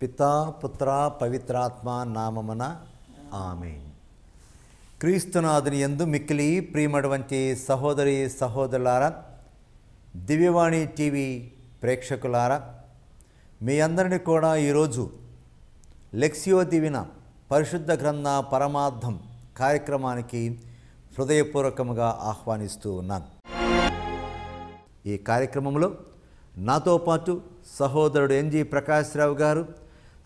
పితా పుత్ర పవిత్రాత్మ నామమున ఆమె క్రీస్తునాథుని ఎందు మిక్కిలి ప్రియమడు వంటి సహోదరి సహోదరులారా దివ్యవాణి టీవీ ప్రేక్షకులారా మీ అందరినీ కూడా ఈరోజు లెక్సియో దివిన పరిశుద్ధ గ్రంథ పరమార్థం కార్యక్రమానికి హృదయపూర్వకముగా ఆహ్వానిస్తూ ఉన్నాను ఈ కార్యక్రమంలో నాతో పాటు సహోదరుడు ఎన్జి ప్రకాశ్రావు గారు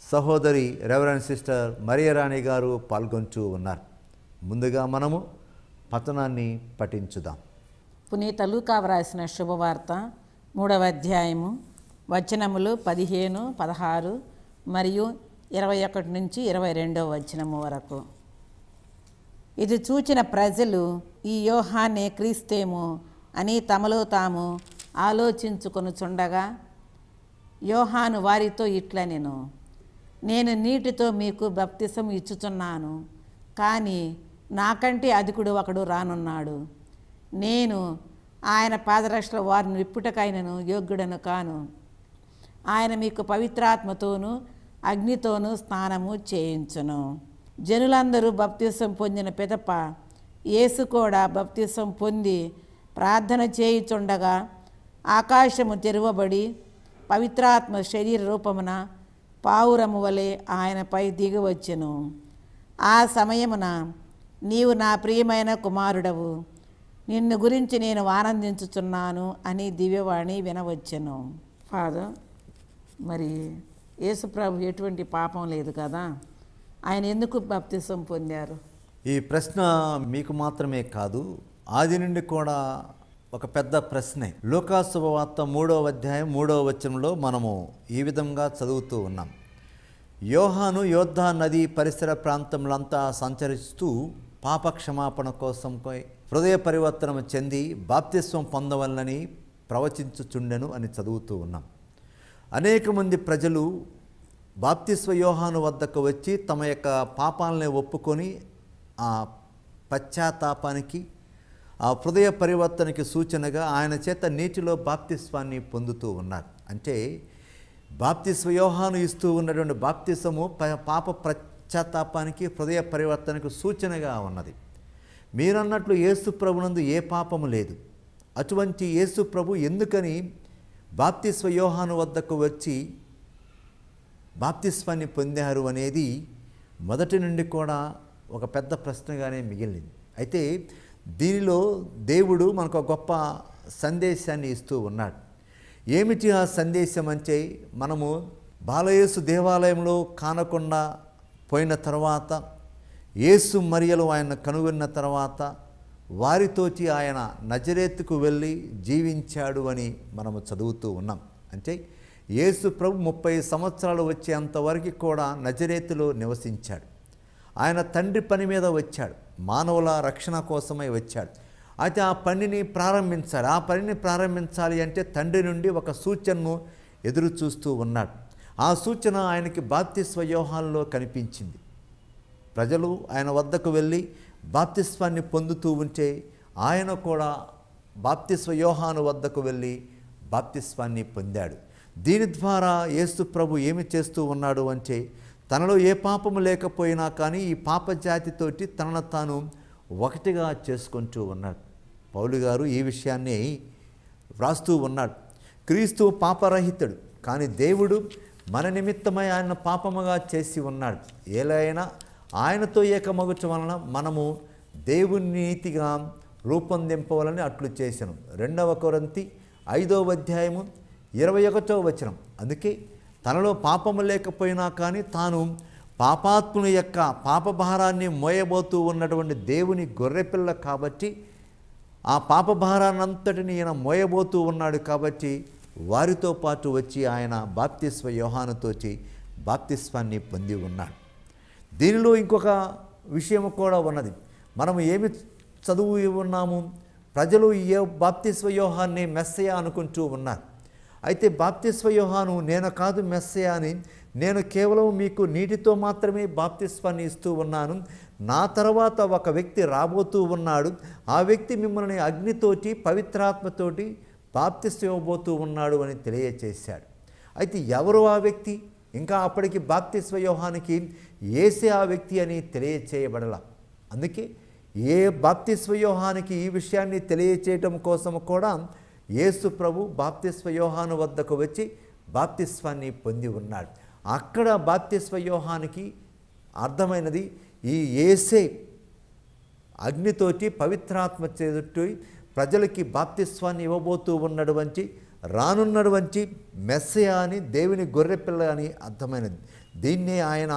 సహోదరి రెవరెండ్ సిస్టర్ మరియరాణి గారు పాల్గొంటూ ఉన్నారు ముందుగా మనము పతనాన్ని పఠించుదాం పునీత లూకా వ్రాసిన శుభవార్త మూడవ అధ్యాయము వచనములు పదిహేను పదహారు మరియు ఇరవై ఒకటి నుంచి ఇరవై రెండవ వచనము వరకు ఇది చూచిన ప్రజలు ఈ యోహాన్ని క్రీస్తేమో అని తమలో తాము ఆలోచించుకొనుచుండగా యోహాను వారితో ఇట్లా నేను నేను నీటితో మీకు బప్తిసం ఇచ్చుచున్నాను కానీ నాకంటే అధికుడు ఒకడు రానున్నాడు నేను ఆయన పాదరక్షల వారిని విప్పుటకైనను యోగ్యుడను కాను ఆయన మీకు పవిత్రాత్మతోనూ అగ్నితోనూ స్నానము చేయించును జనులందరూ బప్తిసం పొందిన పిదప యేసు కూడా బప్తిసం పొంది ప్రార్థన చేయుచుండగా ఆకాశము తెరువబడి పవిత్రాత్మ శరీర రూపమున పావురము వలె ఆయనపై దిగవచ్చును ఆ సమయమున నీవు నా ప్రియమైన కుమారుడవు నిన్ను గురించి నేను ఆనందించుచున్నాను అని దివ్యవాణి వినవచ్చును ఫాదర్ మరి యేసుప్రభు ఎటువంటి పాపం లేదు కదా ఆయన ఎందుకు బాప్తిసం పొందారు ఈ ప్రశ్న మీకు మాత్రమే కాదు ఆది నుండి కూడా ఒక పెద్ద ప్రశ్నే లోకాశుభవార్త మూడవ అధ్యాయం మూడవ వచనంలో మనము ఈ విధంగా చదువుతూ ఉన్నాం యోహాను యోద్ధా నది పరిసర ప్రాంతంలంతా సంచరిస్తూ పాపక్షమాపణ కోసం హృదయ పరివర్తన చెంది బాప్తిస్వం పొందవల్లని ప్రవచించుచుండెను అని చదువుతూ ఉన్నాం అనేక మంది ప్రజలు బాప్తిస్వ యోహాను వద్దకు వచ్చి తమ యొక్క పాపాలనే ఒప్పుకొని ఆ పశ్చాత్తాపానికి ఆ హృదయ పరివర్తనకి సూచనగా ఆయన చేత నీటిలో బాప్తిస్వాన్ని పొందుతూ ఉన్నారు అంటే బాప్తిస్ వ్యూహాను ఇస్తూ ఉన్నటువంటి బాప్తిసము పాప పశ్చాత్తాపానికి హృదయ పరివర్తనకు సూచనగా ఉన్నది మీరన్నట్లు ఏసు ప్రభునందు ఏ పాపము లేదు అటువంటి యేసు ప్రభు ఎందుకని బాప్తి యోహాను వద్దకు వచ్చి బాప్తిస్వాన్ని పొందారు అనేది మొదటి నుండి కూడా ఒక పెద్ద ప్రశ్నగానే మిగిలింది అయితే దీనిలో దేవుడు మనకు ఒక గొప్ప సందేశాన్ని ఇస్తూ ఉన్నాడు ఏమిటి ఆ సందేశం అంటే మనము బాలయేసు దేవాలయంలో కానకుండా పోయిన తర్వాత యేసు మరియలు ఆయన కనుగొన్న తర్వాత వారితోటి ఆయన నజరేత్తుకు వెళ్ళి జీవించాడు అని మనము చదువుతూ ఉన్నాం అంటే యేసు ప్రభు ముప్పై సంవత్సరాలు వచ్చేంతవరకు కూడా నజరేతులో నివసించాడు ఆయన తండ్రి పని మీద వచ్చాడు మానవుల రక్షణ కోసమై వచ్చాడు అయితే ఆ పనిని ప్రారంభించాలి ఆ పనిని ప్రారంభించాలి అంటే తండ్రి నుండి ఒక సూచనను ఎదురు చూస్తూ ఉన్నాడు ఆ సూచన ఆయనకి వ్యూహాల్లో కనిపించింది ప్రజలు ఆయన వద్దకు వెళ్ళి బాప్తిస్వాన్ని పొందుతూ ఉంటే ఆయన కూడా వ్యూహాను వద్దకు వెళ్ళి బాప్తిస్వాన్ని పొందాడు దీని ద్వారా యేసు ప్రభు ఏమి చేస్తూ ఉన్నాడు అంటే తనలో ఏ పాపము లేకపోయినా కానీ ఈ పాప జాతితోటి తనను తాను ఒకటిగా చేసుకుంటూ ఉన్నాడు పౌలు గారు ఈ విషయాన్ని వ్రాస్తూ ఉన్నాడు క్రీస్తు పాపరహితుడు కానీ దేవుడు మన నిమిత్తమై ఆయన పాపముగా చేసి ఉన్నాడు ఏలైనా ఆయనతో ఏకమగుట వలన మనము దేవుని నీతిగా రూపొందింపవాలని అట్లు చేశాను రెండవ కొరంతి ఐదవ అధ్యాయము ఇరవై ఒకటో వచనం అందుకే తనలో పాపము లేకపోయినా కానీ తాను పాపాత్ముని యొక్క పాపభారాన్ని మోయబోతూ ఉన్నటువంటి దేవుని గొర్రెపిల్ల కాబట్టి ఆ పాపభారాన్నంతటిని ఈయన మోయబోతూ ఉన్నాడు కాబట్టి వారితో పాటు వచ్చి ఆయన బాప్తిస్వ యోహానుతోచి బాప్తిస్వాన్ని పొంది ఉన్నాడు దీనిలో ఇంకొక విషయం కూడా ఉన్నది మనం ఏమి చదువు ఉన్నాము ప్రజలు ఏ బాప్తిస్వ యోహాన్ని మెస్సయ అనుకుంటూ ఉన్నారు అయితే బాప్తిస్వ వ్యూహాను నేను కాదు మెస్సయ అని నేను కేవలం మీకు నీటితో మాత్రమే బాప్తిస్వాన్ని ఇస్తూ ఉన్నాను నా తర్వాత ఒక వ్యక్తి రాబోతూ ఉన్నాడు ఆ వ్యక్తి మిమ్మల్ని అగ్నితోటి పవిత్రాత్మతోటి బాప్తిస్వ ఇవ్వబోతూ ఉన్నాడు అని తెలియచేశాడు అయితే ఎవరు ఆ వ్యక్తి ఇంకా అప్పటికి బాప్తిస్వ వ్యూహానికి ఏసే ఆ వ్యక్తి అని తెలియచేయబడల అందుకే ఏ బాప్తిస్వ వ్యూహానికి ఈ విషయాన్ని తెలియచేయటం కోసం కూడా యేసు ప్రభు బాప్తిస్వ యోహాను వద్దకు వచ్చి బాప్తిస్వాన్ని పొంది ఉన్నాడు అక్కడ బాప్తిస్వ యోహానికి అర్థమైనది ఈ ఏసే అగ్నితోటి పవిత్రాత్మ చేదుట్టు ప్రజలకి బాప్తిస్వాన్ని ఇవ్వబోతూ ఉన్నడు వంచి రానున్నడు వంచి మెస్సయా అని దేవుని గొర్రెపిల్ల అని అర్థమైనది దీన్నే ఆయన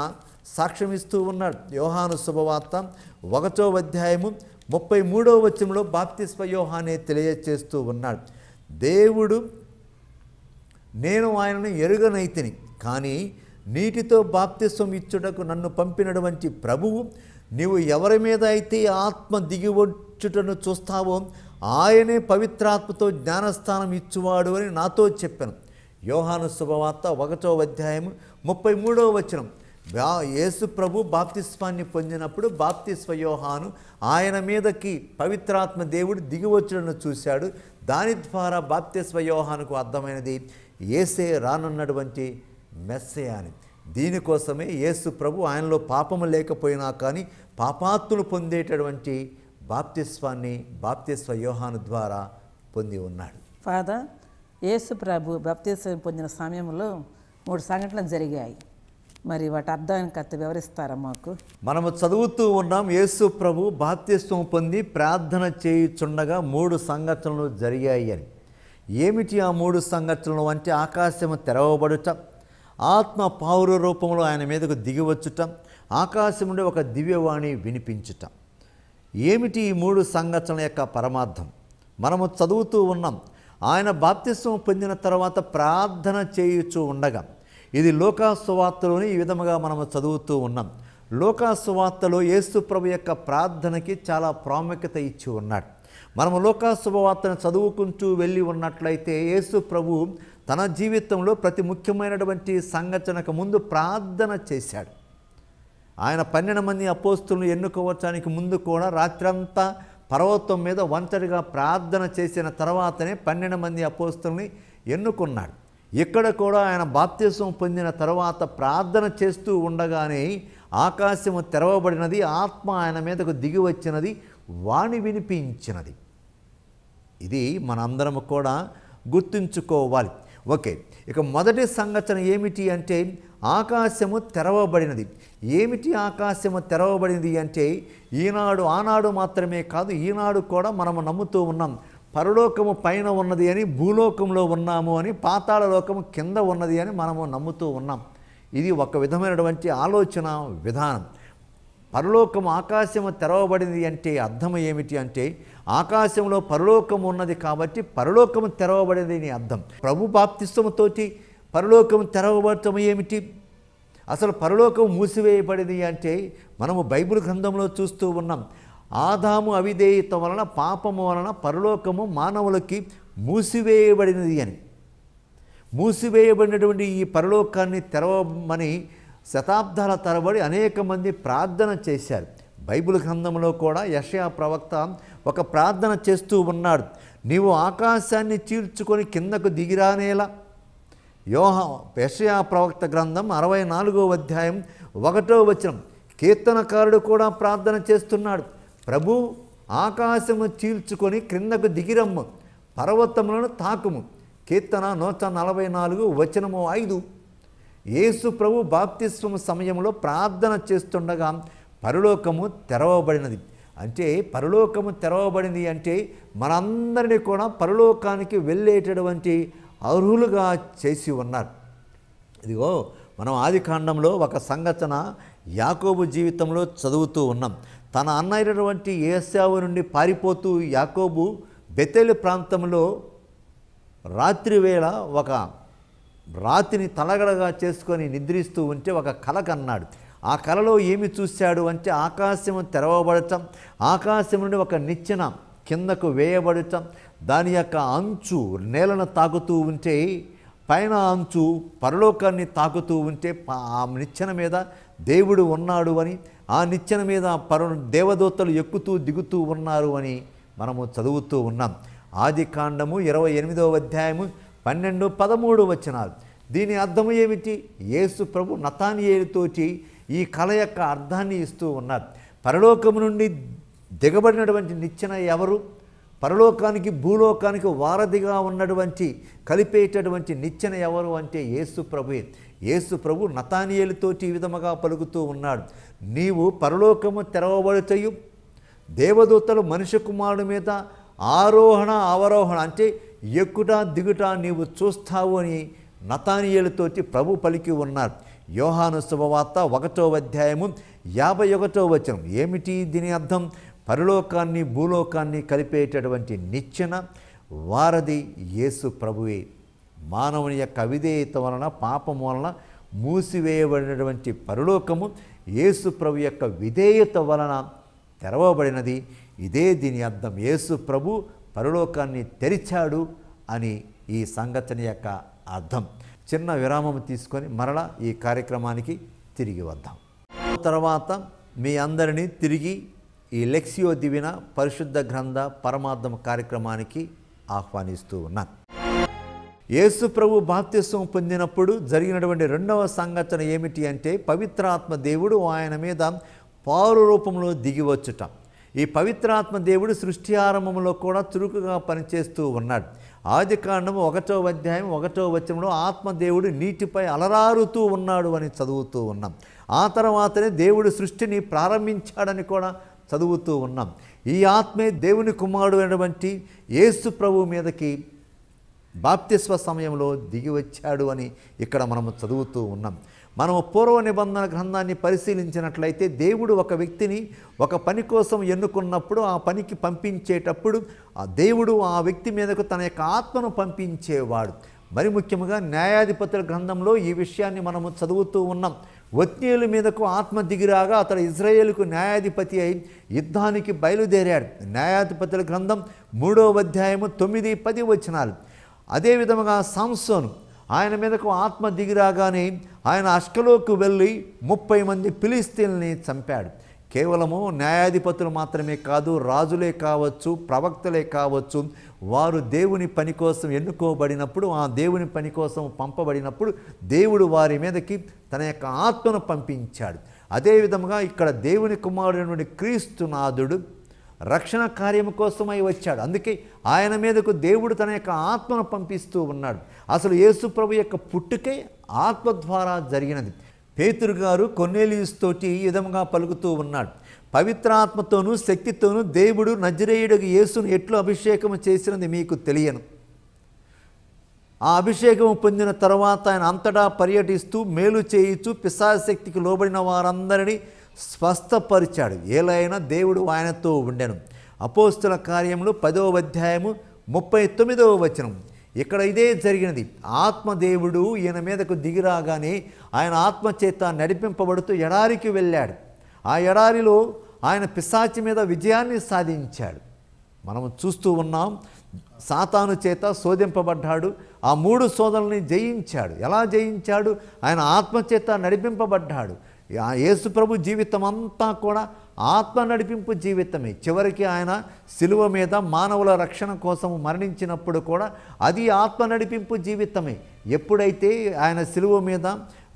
సాక్ష్యమిస్తూ ఉన్నాడు యోహాను శుభవార్త ఒకటో అధ్యాయము ముప్పై మూడో వచ్చంలో బాప్తిస్వ యోహానే తెలియచేస్తూ ఉన్నాడు దేవుడు నేను ఆయనను ఎరుగనైతిని కానీ నీటితో బాప్తిస్వం ఇచ్చుటకు నన్ను పంపినడు వంటి ప్రభువు నీవు ఎవరి మీద అయితే ఆత్మ దిగివచ్చుటను చూస్తావో ఆయనే పవిత్రాత్మతో జ్ఞానస్థానం ఇచ్చువాడు అని నాతో చెప్పాను యోహాను శుభవార్త ఒకటో అధ్యాయం ముప్పై మూడవ వచనం యేసు ప్రభు బాప్తిస్వాన్ని పొందినప్పుడు బాప్తిస్వ యోహాను ఆయన మీదకి పవిత్రాత్మ దేవుడు దిగివచ్చుడను చూశాడు దాని ద్వారా బాప్తిస్వ యోహానుకు అర్థమైనది ఏసే రానున్నటువంటి మెస్సే అని దీనికోసమే యేసు ప్రభు ఆయనలో పాపము లేకపోయినా కానీ పాపాత్తులు పొందేటటువంటి బాప్తిస్వాన్ని బాప్తిస్వ యోహాను ద్వారా పొంది ఉన్నాడు ఫాదర్ యేసు ప్రభు బాప్తిస్వం పొందిన సమయంలో మూడు సంఘటనలు జరిగాయి మరి వాటి అర్థాన్ని కథ వివరిస్తారా మాకు మనము చదువుతూ ఉన్నాం యేసు ప్రభు బాధ్యస్వం పొంది ప్రార్థన చేయుచుండగా మూడు సంఘటనలు జరిగాయి అని ఏమిటి ఆ మూడు సంఘటనలు అంటే ఆకాశము తెరవబడుట ఆత్మ పావుర రూపంలో ఆయన మీదకు దిగివచ్చుట ఆకాశం నుండి ఒక దివ్యవాణి వినిపించుట ఏమిటి ఈ మూడు సంఘటనల యొక్క పరమార్థం మనము చదువుతూ ఉన్నాం ఆయన బాప్తిస్వం పొందిన తర్వాత ప్రార్థన చేయుచూ ఉండగా ఇది లోకాసువార్తలోని ఈ విధముగా మనము చదువుతూ ఉన్నాం లోకాసువార్తలో యేసుప్రభు యొక్క ప్రార్థనకి చాలా ప్రాముఖ్యత ఇచ్చి ఉన్నాడు మనము లోకాసువార్తను చదువుకుంటూ వెళ్ళి ఉన్నట్లయితే యేసు ప్రభు తన జీవితంలో ప్రతి ముఖ్యమైనటువంటి సంఘటనకు ముందు ప్రార్థన చేశాడు ఆయన పన్నెండు మంది అపోస్తులను ఎన్నుకోవటానికి ముందు కూడా రాత్రంతా పర్వతం మీద ఒంటరిగా ప్రార్థన చేసిన తర్వాతనే పన్నెండు మంది అపోస్తుల్ని ఎన్నుకున్నాడు ఇక్కడ కూడా ఆయన బాప్త్యసం పొందిన తర్వాత ప్రార్థన చేస్తూ ఉండగానే ఆకాశము తెరవబడినది ఆత్మ ఆయన మీదకు దిగి వచ్చినది వాణి వినిపించినది ఇది మనందరము కూడా గుర్తుంచుకోవాలి ఓకే ఇక మొదటి సంఘటన ఏమిటి అంటే ఆకాశము తెరవబడినది ఏమిటి ఆకాశము తెరవబడినది అంటే ఈనాడు ఆనాడు మాత్రమే కాదు ఈనాడు కూడా మనము నమ్ముతూ ఉన్నాం పరలోకము పైన ఉన్నది అని భూలోకంలో ఉన్నాము అని పాతాళ లోకము కింద ఉన్నది అని మనము నమ్ముతూ ఉన్నాం ఇది ఒక విధమైనటువంటి ఆలోచన విధానం పరలోకము ఆకాశము తెరవబడింది అంటే అర్థం ఏమిటి అంటే ఆకాశంలో పరలోకం ఉన్నది కాబట్టి పరలోకము తెరవబడింది అని అర్థం ప్రభు బాప్తిస్తముతోటి పరలోకం తెరవబడటం ఏమిటి అసలు పరలోకం మూసివేయబడింది అంటే మనము బైబిల్ గ్రంథంలో చూస్తూ ఉన్నాం ఆదాము అవిధేయత వలన పాపము వలన పరలోకము మానవులకి మూసివేయబడినది అని మూసివేయబడినటువంటి ఈ పరలోకాన్ని తెరవమని శతాబ్దాల తరబడి అనేక మంది ప్రార్థన చేశారు బైబిల్ గ్రంథంలో కూడా యషయా ప్రవక్త ఒక ప్రార్థన చేస్తూ ఉన్నాడు నీవు ఆకాశాన్ని చీల్చుకొని కిందకు దిగిరానేలా యోహ యషయా ప్రవక్త గ్రంథం అరవై నాలుగో అధ్యాయం ఒకటో వచనం కీర్తనకారుడు కూడా ప్రార్థన చేస్తున్నాడు ప్రభు ఆకాశము చీల్చుకొని క్రిందకు దిగిరమ్ము పర్వతములను తాకుము కీర్తన నూట నలభై నాలుగు వచనము ఐదు యేసు ప్రభు బాప్తిస్వము సమయంలో ప్రార్థన చేస్తుండగా పరలోకము తెరవబడినది అంటే పరలోకము తెరవబడింది అంటే మనందరినీ కూడా పరలోకానికి వెళ్ళేటటువంటి అర్హులుగా చేసి ఉన్నారు ఇదిగో మనం ఆది కాండంలో ఒక సంఘటన యాకోబు జీవితంలో చదువుతూ ఉన్నాం తన అన్న అయినటువంటి ఏసావు నుండి పారిపోతూ యాకోబు బెతేలు ప్రాంతంలో రాత్రి వేళ ఒక రాతిని తలగడగా చేసుకొని నిద్రిస్తూ ఉంటే ఒక కల కన్నాడు ఆ కలలో ఏమి చూశాడు అంటే ఆకాశము తెరవబడటం ఆకాశం నుండి ఒక నిచ్చెన కిందకు వేయబడటం దాని యొక్క అంచు నేలను తాకుతూ ఉంటే పైన అంచు పరలోకాన్ని తాకుతూ ఉంటే ఆ నిచ్చెన మీద దేవుడు ఉన్నాడు అని ఆ నిచ్చెన మీద పరు దేవదూతలు ఎక్కుతూ దిగుతూ ఉన్నారు అని మనము చదువుతూ ఉన్నాం ఆది కాండము ఇరవై ఎనిమిదవ అధ్యాయము పన్నెండు పదమూడు వచ్చినారు దీని అర్థం ఏమిటి యేసు ప్రభు నతానియేలుతోటి ఈ కళ యొక్క అర్థాన్ని ఇస్తూ ఉన్నారు పరలోకము నుండి దిగబడినటువంటి నిచ్చెన ఎవరు పరలోకానికి భూలోకానికి వారధిగా ఉన్నటువంటి కలిపేటటువంటి నిచ్చెన ఎవరు అంటే యేసు ప్రభు యేసు ప్రభు నతానియలతో ఈ విధముగా పలుకుతూ ఉన్నాడు నీవు పరలోకము తెరవబడుతయు దేవదూతలు మనిషి కుమారుడు మీద ఆరోహణ అవరోహణ అంటే ఎక్కుట దిగుట నీవు చూస్తావు అని నతానియలతోటి ప్రభు పలికి ఉన్నారు యోహాను శుభవార్త ఒకటో అధ్యాయము యాభై ఒకటో వచనం ఏమిటి దీని అర్థం పరలోకాన్ని భూలోకాన్ని కలిపేటటువంటి నిచ్చెన వారధి యేసు ప్రభువే మానవుని యొక్క అవిధేయత వలన పాపం వలన మూసివేయబడినటువంటి పరలోకము ఏసుప్రభు యొక్క విధేయత వలన తెరవబడినది ఇదే దీని అర్థం ఏసుప్రభు పరలోకాన్ని తెరిచాడు అని ఈ సంఘటన యొక్క అర్థం చిన్న విరామం తీసుకొని మరలా ఈ కార్యక్రమానికి తిరిగి వద్దాం తర్వాత మీ అందరినీ తిరిగి ఈ లెక్సియో దివిన పరిశుద్ధ గ్రంథ పరమార్థం కార్యక్రమానికి ఆహ్వానిస్తూ ఉన్నాను యేసు ప్రభు బాప్తిస్వం పొందినప్పుడు జరిగినటువంటి రెండవ సంఘటన ఏమిటి అంటే పవిత్రాత్మ దేవుడు ఆయన మీద పారు రూపంలో దిగివచ్చుట ఈ పవిత్రాత్మ దేవుడు సృష్టి ఆరంభంలో కూడా చురుకుగా పనిచేస్తూ ఉన్నాడు ఆది కాండము ఒకటో అధ్యాయం ఒకటో వచనంలో ఆత్మదేవుడు నీటిపై అలరారుతూ ఉన్నాడు అని చదువుతూ ఉన్నాం ఆ తర్వాతనే దేవుడు సృష్టిని ప్రారంభించాడని కూడా చదువుతూ ఉన్నాం ఈ ఆత్మే దేవుని కుమారుడు అయినటువంటి యేసు ప్రభు మీదకి బాప్తిస్వ సమయంలో దిగి వచ్చాడు అని ఇక్కడ మనము చదువుతూ ఉన్నాం మనము పూర్వ నిబంధన గ్రంథాన్ని పరిశీలించినట్లయితే దేవుడు ఒక వ్యక్తిని ఒక పని కోసం ఎన్నుకున్నప్పుడు ఆ పనికి పంపించేటప్పుడు ఆ దేవుడు ఆ వ్యక్తి మీదకు తన యొక్క ఆత్మను పంపించేవాడు మరి ముఖ్యంగా న్యాయాధిపతుల గ్రంథంలో ఈ విషయాన్ని మనము చదువుతూ ఉన్నాం వత్నీయుల మీదకు ఆత్మ దిగిరాగా అతడు ఇజ్రాయేల్కు న్యాయాధిపతి అయి యుద్ధానికి బయలుదేరాడు న్యాయాధిపతుల గ్రంథం మూడో అధ్యాయము తొమ్మిది పది వచనాలు అదేవిధముగా సాంసోను ఆయన మీదకు ఆత్మ దిగిరాగానే ఆయన అష్కలోకి వెళ్ళి ముప్పై మంది పిలిస్తీల్ని చంపాడు కేవలము న్యాయాధిపతులు మాత్రమే కాదు రాజులే కావచ్చు ప్రవక్తలే కావచ్చు వారు దేవుని పని కోసం ఎన్నుకోబడినప్పుడు ఆ దేవుని పని కోసం పంపబడినప్పుడు దేవుడు వారి మీదకి తన యొక్క ఆత్మను పంపించాడు అదేవిధముగా ఇక్కడ దేవుని కుమారుడు క్రీస్తునాథుడు రక్షణ కార్యము కోసమై వచ్చాడు అందుకే ఆయన మీదకు దేవుడు తన యొక్క ఆత్మను పంపిస్తూ ఉన్నాడు అసలు యేసు ప్రభు యొక్క పుట్టుకే ఆత్మ ద్వారా జరిగినది పేతురు గారు కొన్నేలియుస్తోటి ఈ విధంగా పలుకుతూ ఉన్నాడు పవిత్రాత్మతోనూ శక్తితోనూ దేవుడు నజరేయుడికి యేసును ఎట్లు అభిషేకం చేసినది మీకు తెలియను ఆ అభిషేకం పొందిన తర్వాత ఆయన అంతటా పర్యటిస్తూ మేలు చేయిచు పిశాశక్తికి లోబడిన వారందరినీ స్వస్థపరిచాడు ఏలైనా దేవుడు ఆయనతో ఉండెను అపోస్తుల కార్యములు పదవ అధ్యాయము ముప్పై తొమ్మిదవ వచనం ఇక్కడ ఇదే జరిగినది ఆత్మదేవుడు ఈయన మీదకు దిగిరాగానే ఆయన ఆత్మచేత నడిపింపబడుతూ ఎడారికి వెళ్ళాడు ఆ ఎడారిలో ఆయన పిశాచి మీద విజయాన్ని సాధించాడు మనము చూస్తూ ఉన్నాం సాతాను చేత శోధింపబడ్డాడు ఆ మూడు శోధనల్ని జయించాడు ఎలా జయించాడు ఆయన ఆత్మచేత నడిపింపబడ్డాడు ఆ యేసు ప్రభు జీవితం అంతా కూడా ఆత్మ నడిపింపు జీవితమే చివరికి ఆయన శిలువ మీద మానవుల రక్షణ కోసం మరణించినప్పుడు కూడా అది ఆత్మ నడిపింపు జీవితమే ఎప్పుడైతే ఆయన శిలువ మీద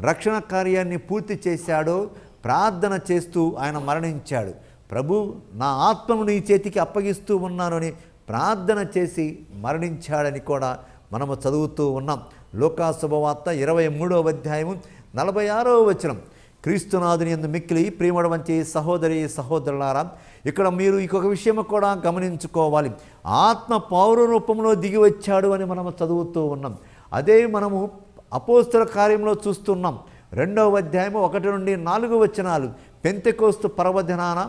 రక్షణ కార్యాన్ని పూర్తి చేశాడో ప్రార్థన చేస్తూ ఆయన మరణించాడు ప్రభు నా ఆత్మను నీ చేతికి అప్పగిస్తూ ఉన్నాను అని ప్రార్థన చేసి మరణించాడని కూడా మనము చదువుతూ ఉన్నాం లోకాశుభవార్త ఇరవై మూడవ అధ్యాయము నలభై ఆరవ వచనం క్రీస్తునాథుని ఎందు మిక్కిలి ప్రేమడవంచి సహోదరి సహోదరులారా ఇక్కడ మీరు ఇంకొక విషయం కూడా గమనించుకోవాలి ఆత్మ పౌర రూపంలో దిగి వచ్చాడు అని మనం చదువుతూ ఉన్నాం అదే మనము అపోస్తుల కార్యంలో చూస్తున్నాం రెండవ అధ్యాయం ఒకటి నుండి నాలుగు వచనాలు పెంతెకోస్తు పర్వదినాన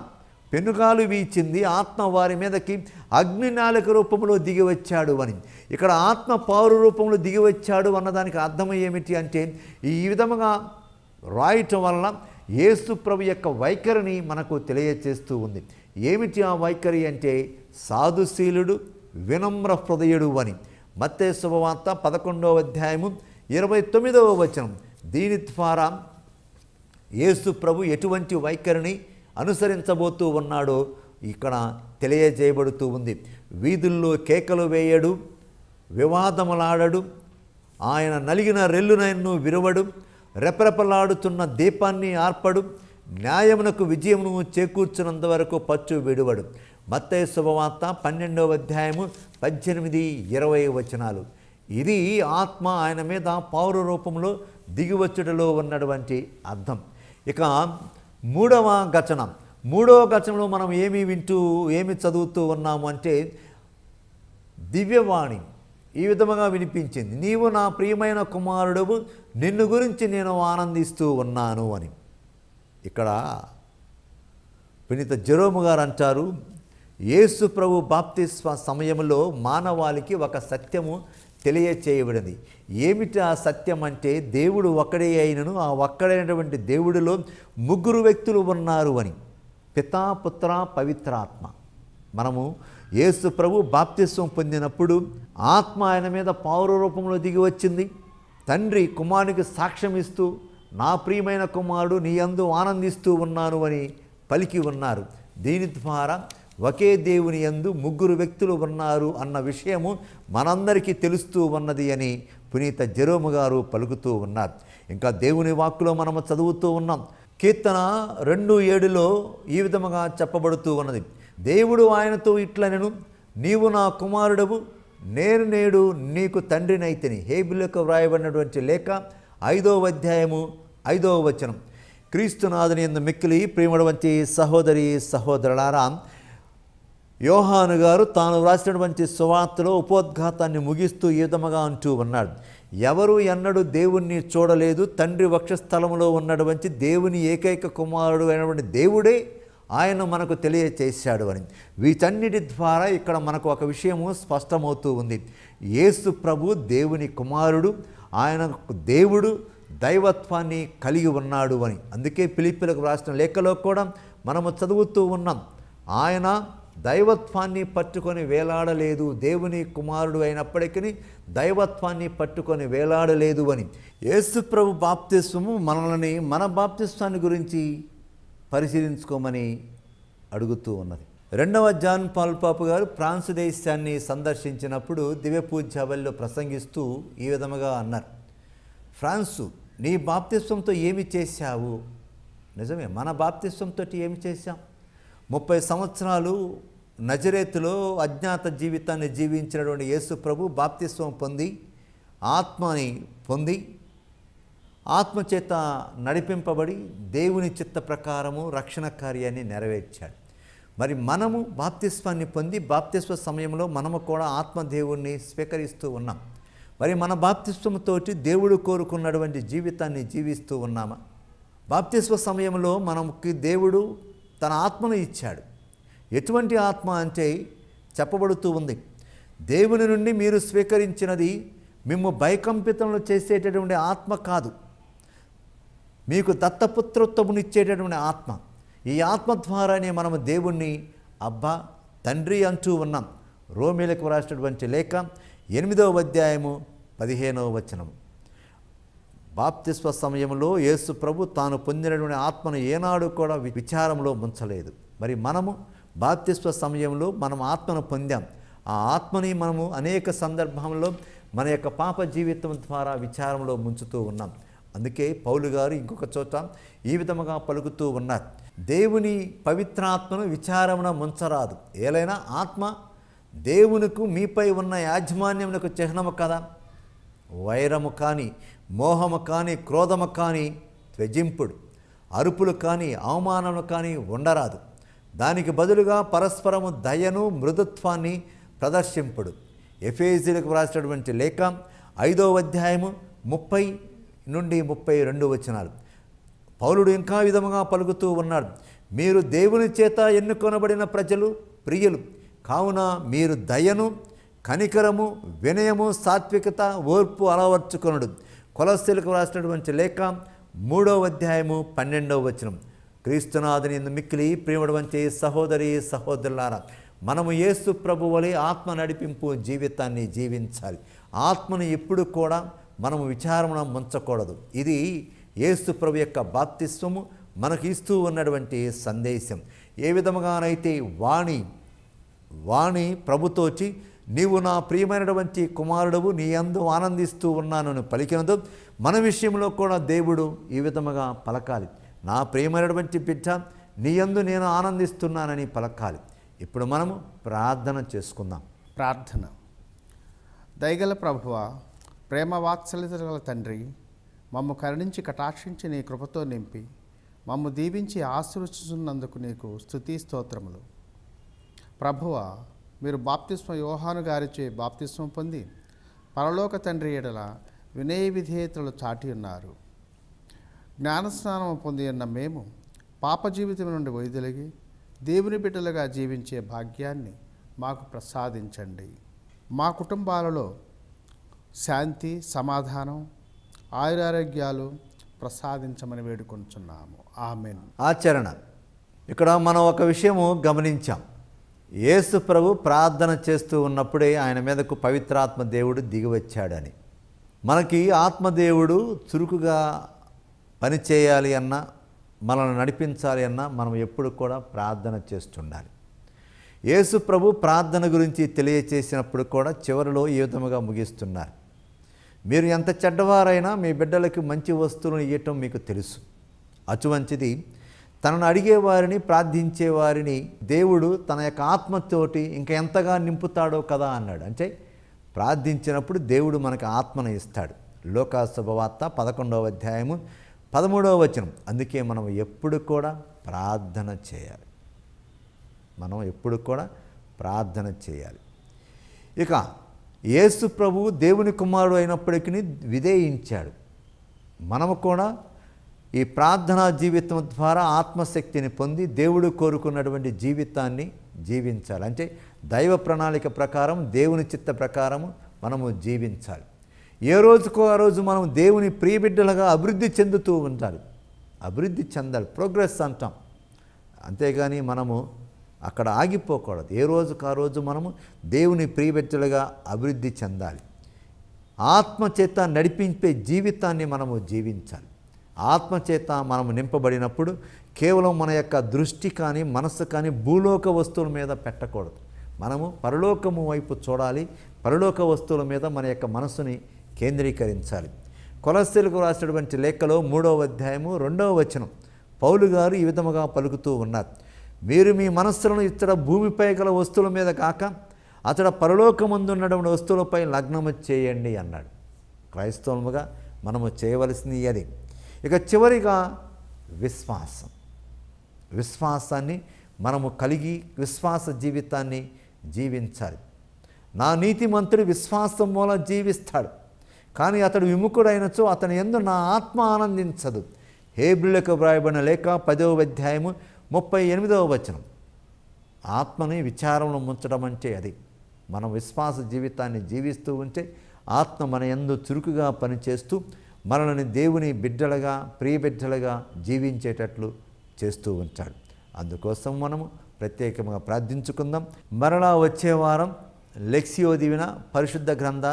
పెనుగాలు వీచింది ఆత్మ వారి మీదకి అగ్నినాళిక రూపంలో దిగి వచ్చాడు అని ఇక్కడ ఆత్మ పౌరు రూపంలో దిగి వచ్చాడు అన్నదానికి అర్థం ఏమిటి అంటే ఈ విధముగా రాయటం వలన ఏసుప్రభు ప్రభు యొక్క వైఖరిని మనకు తెలియచేస్తూ ఉంది ఏమిటి ఆ వైఖరి అంటే సాధుశీలుడు వినమ్ర హృదయుడు అని మత్తే శుభవార్త పదకొండవ అధ్యాయము ఇరవై తొమ్మిదవ వచనం దీని ద్వారా ఏసుప్రభు ప్రభు ఎటువంటి వైఖరిని అనుసరించబోతూ ఉన్నాడో ఇక్కడ తెలియజేయబడుతూ ఉంది వీధుల్లో కేకలు వేయడు వివాదములాడడు ఆయన నలిగిన రెల్లునైన్ను విరవడు రెపరెపలాడుతున్న దీపాన్ని ఆర్పడు న్యాయమునకు విజయమును చేకూర్చున్నంత వరకు పచ్చు విడువడు మత్తయ్య శుభవార్త పన్నెండవ అధ్యాయము పద్దెనిమిది ఇరవై వచనాలు ఇది ఆత్మ ఆయన మీద పౌర రూపంలో దిగివచ్చుటలో ఉన్నటువంటి అర్థం ఇక మూడవ గచనం మూడవ గచనంలో మనం ఏమి వింటూ ఏమి చదువుతూ ఉన్నాము అంటే దివ్యవాణి ఈ విధముగా వినిపించింది నీవు నా ప్రియమైన కుమారుడు నిన్ను గురించి నేను ఆనందిస్తూ ఉన్నాను అని ఇక్కడ వినిత జరోము గారు అంటారు యేసు ప్రభు బాప్తిస్వ సమయంలో మానవాళికి ఒక సత్యము తెలియచేయబడింది ఏమిటి ఆ సత్యం అంటే దేవుడు ఒక్కడే అయినను ఆ ఒక్కడైనటువంటి దేవుడిలో ముగ్గురు వ్యక్తులు ఉన్నారు అని పితా పుత్ర పవిత్రాత్మ మనము యేసు ప్రభు బాప్తిస్వం పొందినప్పుడు ఆత్మ ఆయన మీద పౌర రూపంలో దిగి వచ్చింది తండ్రి కుమారునికి సాక్ష్యం ఇస్తూ నా ప్రియమైన కుమారుడు నీ అందు ఆనందిస్తూ ఉన్నాను అని పలికి ఉన్నారు దీని ద్వారా ఒకే దేవుని యందు ముగ్గురు వ్యక్తులు ఉన్నారు అన్న విషయము మనందరికీ తెలుస్తూ ఉన్నది అని పునీత జరోమ గారు పలుకుతూ ఉన్నారు ఇంకా దేవుని వాక్కులో మనము చదువుతూ ఉన్నాం కీర్తన రెండు ఏడులో ఈ విధముగా చెప్పబడుతూ ఉన్నది దేవుడు ఆయనతో ఇట్లనెను నీవు నా కుమారుడవు నేను నేడు నీకు తండ్రినైతిని హేబిలకు వ్రాయబడినటువంటి లేఖ ఐదవ అధ్యాయము ఐదవ వచనం క్రీస్తునాథుని ఎందు మిక్కిలి ప్రేమడవంటి సహోదరి సహోదరులారా యోహాను గారు తాను వ్రాసినటువంటి సువార్తలో ఉపోద్ఘాతాన్ని ముగిస్తూ ఈ విధముగా అంటూ ఉన్నాడు ఎవరు ఎన్నడూ దేవుణ్ణి చూడలేదు తండ్రి వక్షస్థలంలో ఉన్నటువంటి దేవుని ఏకైక కుమారుడు అయినటువంటి దేవుడే ఆయన మనకు తెలియచేశాడు అని వీటన్నిటి ద్వారా ఇక్కడ మనకు ఒక విషయము స్పష్టమవుతూ ఉంది యేసు ప్రభు దేవుని కుమారుడు ఆయన దేవుడు దైవత్వాన్ని కలిగి ఉన్నాడు అని అందుకే పిలిపిలకు రాసిన లేఖలో కూడా మనము చదువుతూ ఉన్నాం ఆయన దైవత్వాన్ని పట్టుకొని వేలాడలేదు దేవుని కుమారుడు అయినప్పటికీ దైవత్వాన్ని పట్టుకొని వేలాడలేదు అని యేసుప్రభు బాప్తిస్వము మనల్ని మన బాప్తిస్వాన్ని గురించి పరిశీలించుకోమని అడుగుతూ ఉన్నది రెండవ జాన్ పాల్ పాపు గారు ఫ్రాన్స్ దేశాన్ని సందర్శించినప్పుడు దివ్యపూజావల్లిలో ప్రసంగిస్తూ ఈ విధముగా అన్నారు ఫ్రాన్సు నీ బాప్తిస్వంతో ఏమి చేశావు నిజమే మన బాప్తిస్వంతో ఏమి చేశాం ముప్పై సంవత్సరాలు నజరేతులో అజ్ఞాత జీవితాన్ని జీవించినటువంటి యేసు ప్రభు బాప్తిస్వం పొంది ఆత్మని పొంది ఆత్మచేత నడిపింపబడి దేవుని చిత్త ప్రకారము రక్షణ కార్యాన్ని నెరవేర్చాడు మరి మనము బాప్తిస్వాన్ని పొంది బాప్తిస్వ సమయంలో మనము కూడా ఆత్మదేవుణ్ణి స్వీకరిస్తూ ఉన్నాం మరి మన బాప్తిస్వంతోటి దేవుడు కోరుకున్నటువంటి జీవితాన్ని జీవిస్తూ ఉన్నామా బాప్తిస్వ సమయంలో మనకి దేవుడు తన ఆత్మను ఇచ్చాడు ఎటువంటి ఆత్మ అంటే చెప్పబడుతూ ఉంది దేవుని నుండి మీరు స్వీకరించినది మిమ్ము భయకంపితంలో చేసేటటువంటి ఆత్మ కాదు మీకు దత్తపుత్రోత్తమునిచ్చేటటువంటి ఆత్మ ఈ ఆత్మ ద్వారానే మనము దేవుణ్ణి అబ్బా తండ్రి అంటూ ఉన్నాం రోమిలకు రాసినటువంటి లేఖ ఎనిమిదవ అధ్యాయము పదిహేనవ వచనము బాప్తిస్వ సమయంలో యేసు ప్రభు తాను పొందినటువంటి ఆత్మను ఏనాడు కూడా విచారంలో ముంచలేదు మరి మనము బాప్తిస్వ సమయంలో మనం ఆత్మను పొందాం ఆ ఆత్మని మనము అనేక సందర్భంలో మన యొక్క పాప జీవితం ద్వారా విచారంలో ముంచుతూ ఉన్నాం అందుకే పౌలు గారు ఇంకొక చోట ఈ విధముగా పలుకుతూ ఉన్నారు దేవుని పవిత్రాత్మను విచారమున ముంచరాదు ఏలైనా ఆత్మ దేవునికి మీపై ఉన్న యాజమాన్యమునకు చిహ్నము కదా వైరము కానీ మోహము కానీ క్రోధము కానీ త్వజింపుడు అరుపులు కానీ అవమానము కానీ ఉండరాదు దానికి బదులుగా పరస్పరము దయను మృదుత్వాన్ని ప్రదర్శింపుడు ఎఫేజీలకు రాసినటువంటి లేఖ ఐదవ అధ్యాయము ముప్పై నుండి ముప్పై రెండు వచ్చినారు పౌలుడు ఇంకా విధముగా పలుకుతూ ఉన్నాడు మీరు దేవుని చేత ఎన్నుకొనబడిన ప్రజలు ప్రియులు కావున మీరు దయను కనికరము వినయము సాత్వికత ఓర్పు అలవర్చుకునడు కొలస్తీలకు రాసినటువంటి లేఖ మూడవ అధ్యాయము పన్నెండవ వచనం క్రీస్తునాథుని మిక్కిలి ప్రియమడు వంటి సహోదరి సహోదరులారా మనము ఏసు ప్రభు ఆత్మ నడిపింపు జీవితాన్ని జీవించాలి ఆత్మను ఎప్పుడు కూడా మనము విచారణ ముంచకూడదు ఇది ఏసు ప్రభు యొక్క బాప్తిస్వము మనకు ఇస్తూ ఉన్నటువంటి సందేశం ఏ విధముగానైతే వాణి వాణి ప్రభుతోచి నీవు నా ప్రియమైనటువంటి కుమారుడవు నీ అందు ఆనందిస్తూ ఉన్నానని పలికినదు మన విషయంలో కూడా దేవుడు ఈ విధముగా పలకాలి నా ప్రియమైనటువంటి బిడ్డ నీ అందు నేను ఆనందిస్తున్నానని పలకాలి ఇప్పుడు మనము ప్రార్థన చేసుకుందాం ప్రార్థన దయగల ప్రభువా ప్రేమ వాత్సల్యత గల తండ్రి మమ్ము కరుణించి కటాక్షించి నీ కృపతో నింపి మమ్ము దీవించి ఆశీర్వచిస్తున్నందుకు నీకు స్థుతి స్తోత్రములు ప్రభువ మీరు బాప్తిస్మ యోహాను గారిచే బాప్తిస్మం పొంది పరలోక తండ్రి ఎడల వినయ విధేయతలు చాటి ఉన్నారు జ్ఞానస్నానం పొంది ఉన్న మేము పాప జీవితం నుండి వైదొలిగి దేవుని బిడ్డలుగా జీవించే భాగ్యాన్ని మాకు ప్రసాదించండి మా కుటుంబాలలో శాంతి సమాధానం ఆయురారోగ్యాలు ప్రసాదించమని వేడుకొంచున్నాము ఆమె ఆచరణ ఇక్కడ మనం ఒక విషయము గమనించాం యేసు ప్రభు ప్రార్థన చేస్తూ ఉన్నప్పుడే ఆయన మీదకు పవిత్రాత్మ దేవుడు దిగివచ్చాడని మనకి ఆత్మదేవుడు చురుకుగా పనిచేయాలి అన్నా మనల్ని నడిపించాలి అన్నా మనం ఎప్పుడు కూడా ప్రార్థన చేస్తుండాలి యేసు ప్రభు ప్రార్థన గురించి తెలియచేసినప్పుడు కూడా చివరిలో ఈ విధముగా ముగిస్తున్నారు మీరు ఎంత చెడ్డవారైనా మీ బిడ్డలకి మంచి వస్తువులను ఇవ్వటం మీకు తెలుసు అటువంటిది తనను అడిగేవారిని ప్రార్థించేవారిని దేవుడు తన యొక్క ఆత్మతోటి ఇంకా ఎంతగా నింపుతాడో కదా అన్నాడు అంటే ప్రార్థించినప్పుడు దేవుడు మనకు ఆత్మను ఇస్తాడు లోకాశుభవార్త పదకొండవ అధ్యాయము పదమూడవ వచనం అందుకే మనం ఎప్పుడు కూడా ప్రార్థన చేయాలి మనం ఎప్పుడు కూడా ప్రార్థన చేయాలి ఇక యేసు ప్రభు దేవుని కుమారుడు అయినప్పటికీ విధేయించాడు మనము కూడా ఈ ప్రార్థనా జీవితం ద్వారా ఆత్మశక్తిని పొంది దేవుడు కోరుకున్నటువంటి జీవితాన్ని జీవించాలి అంటే దైవ ప్రణాళిక ప్రకారం దేవుని చిత్త ప్రకారం మనము జీవించాలి ఏ రోజుకో ఆ రోజు మనం దేవుని ప్రియబిడ్డలుగా అభివృద్ధి చెందుతూ ఉండాలి అభివృద్ధి చెందాలి ప్రోగ్రెస్ అంటాం అంతేగాని మనము అక్కడ ఆగిపోకూడదు ఏ రోజుకు ఆ రోజు మనము దేవుని ప్రియవ్యక్తులుగా అభివృద్ధి చెందాలి ఆత్మచేత నడిపించే జీవితాన్ని మనము జీవించాలి ఆత్మచేత మనము నింపబడినప్పుడు కేవలం మన యొక్క దృష్టి కానీ మనస్సు కానీ భూలోక వస్తువుల మీద పెట్టకూడదు మనము పరలోకము వైపు చూడాలి పరలోక వస్తువుల మీద మన యొక్క మనసుని కేంద్రీకరించాలి కొలస్తలకు రాసినటువంటి లేఖలో మూడవ అధ్యాయము రెండవ వచనం పౌలు గారు ఈ విధముగా పలుకుతూ ఉన్నారు మీరు మీ మనస్సులను ఇతడ భూమిపై గల వస్తువుల మీద కాక అతడ ఉన్నటువంటి వస్తువులపై లగ్నము చేయండి అన్నాడు క్రైస్తవులుగా మనము చేయవలసింది అది ఇక చివరిగా విశ్వాసం విశ్వాసాన్ని మనము కలిగి విశ్వాస జీవితాన్ని జీవించాలి నా నీతి మంత్రుడు విశ్వాసం మూలం జీవిస్తాడు కానీ అతడు విముఖుడైనచో అతని ఎందు నా ఆత్మ ఆనందించదు హేబ్రిలకు వ్రాయబడిన లేఖ పదవ అధ్యాయము ముప్పై ఎనిమిదవ వచనం ఆత్మని విచారంలో ముంచడం అంటే అది మనం విశ్వాస జీవితాన్ని జీవిస్తూ ఉంటే ఆత్మ మన ఎందు చురుకుగా పనిచేస్తూ మనల్ని దేవుని బిడ్డలుగా ప్రియబిడ్డలుగా జీవించేటట్లు చేస్తూ ఉంటాడు అందుకోసం మనము ప్రత్యేకంగా ప్రార్థించుకుందాం మరలా వచ్చే వారం లెక్సియో దివిన పరిశుద్ధ గ్రంథ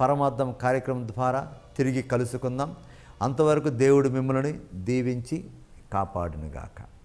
పరమార్థం కార్యక్రమం ద్వారా తిరిగి కలుసుకుందాం అంతవరకు దేవుడు మిమ్మల్ని దీవించి కాపాడునుగాక